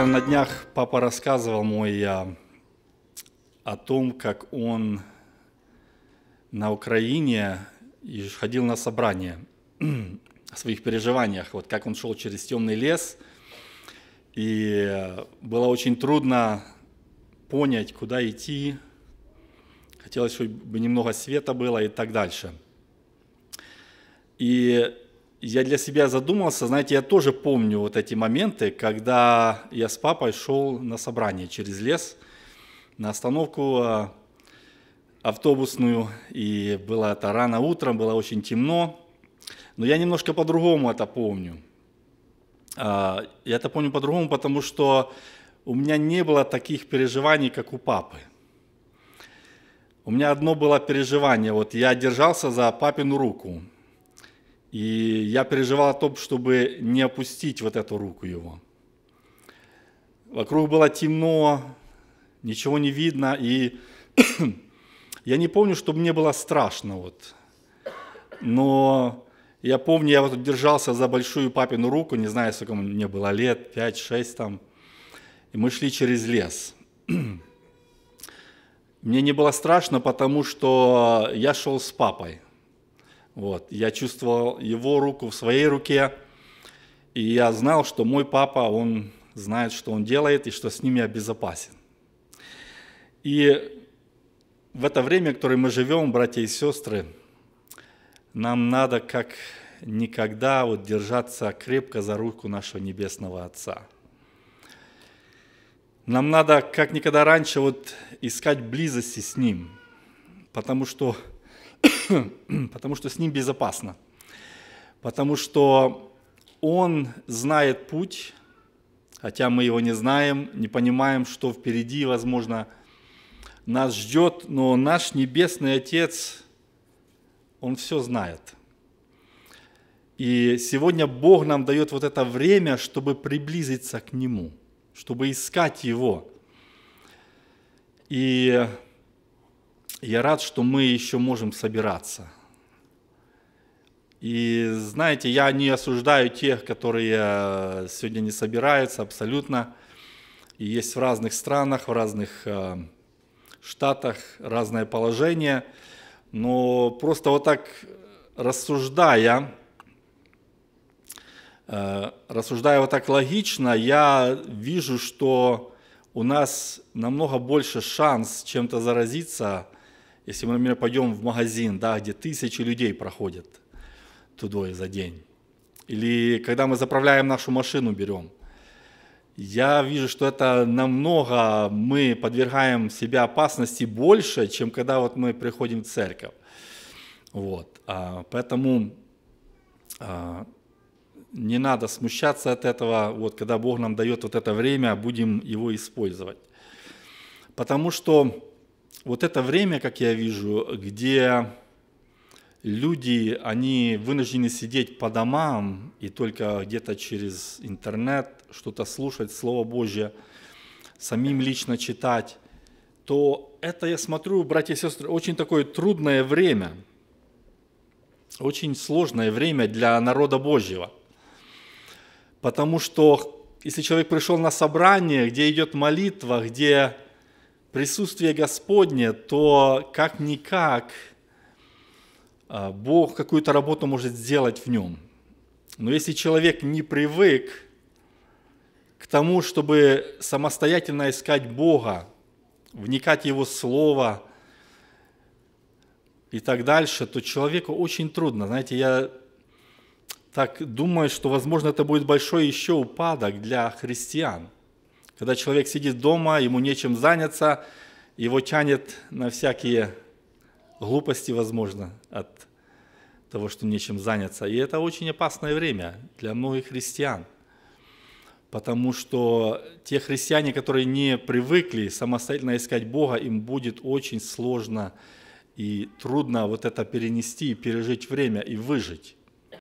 как-то на днях папа рассказывал мой я а, о том, как он на Украине ходил на собрание о своих переживаниях, вот как он шел через темный лес, и было очень трудно понять, куда идти, хотелось, чтобы немного света было и так дальше. И я для себя задумался, знаете, я тоже помню вот эти моменты, когда я с папой шел на собрание через лес, на остановку а, автобусную, и было это рано утром, было очень темно, но я немножко по-другому это помню. А, я это помню по-другому, потому что у меня не было таких переживаний, как у папы. У меня одно было переживание, вот я держался за папину руку, и я переживал о том, чтобы не опустить вот эту руку его. Вокруг было темно, ничего не видно, и я не помню, чтобы мне было страшно. Вот. Но я помню, я вот держался за большую папину руку, не знаю, сколько мне было лет, 5-6 там, и мы шли через лес. Мне не было страшно, потому что я шел с папой – вот. Я чувствовал его руку в своей руке, и я знал, что мой папа, он знает, что он делает, и что с ним я безопасен. И в это время, в которое мы живем, братья и сестры, нам надо как никогда вот держаться крепко за руку нашего Небесного Отца. Нам надо как никогда раньше вот искать близости с Ним, потому что потому что с ним безопасно, потому что он знает путь, хотя мы его не знаем, не понимаем, что впереди, возможно, нас ждет, но наш Небесный Отец, Он все знает. И сегодня Бог нам дает вот это время, чтобы приблизиться к Нему, чтобы искать Его. И я рад, что мы еще можем собираться. И знаете, я не осуждаю тех, которые э, сегодня не собираются абсолютно. И есть в разных странах, в разных э, штатах разное положение. Но просто вот так э, рассуждая, рассуждая вот так логично, я вижу, что у нас намного больше шанс чем-то заразиться если мы, например, пойдем в магазин, да, где тысячи людей проходят туда и за день, или когда мы заправляем нашу машину, берем, я вижу, что это намного мы подвергаем себя опасности больше, чем когда вот мы приходим в церковь. Вот. А, поэтому а, не надо смущаться от этого, вот когда Бог нам дает вот это время, будем его использовать. Потому что вот это время, как я вижу, где люди, они вынуждены сидеть по домам и только где-то через интернет что-то слушать, Слово Божье, самим лично читать, то это, я смотрю, братья и сестры, очень такое трудное время, очень сложное время для народа Божьего. Потому что если человек пришел на собрание, где идет молитва, где присутствие Господне, то как-никак а, Бог какую-то работу может сделать в нем. Но если человек не привык к тому, чтобы самостоятельно искать Бога, вникать в Его Слово и так дальше, то человеку очень трудно. Знаете, я так думаю, что, возможно, это будет большой еще упадок для христиан – когда человек сидит дома, ему нечем заняться, его тянет на всякие глупости, возможно, от того, что нечем заняться. И это очень опасное время для многих христиан, потому что те христиане, которые не привыкли самостоятельно искать Бога, им будет очень сложно и трудно вот это перенести, пережить время и выжить.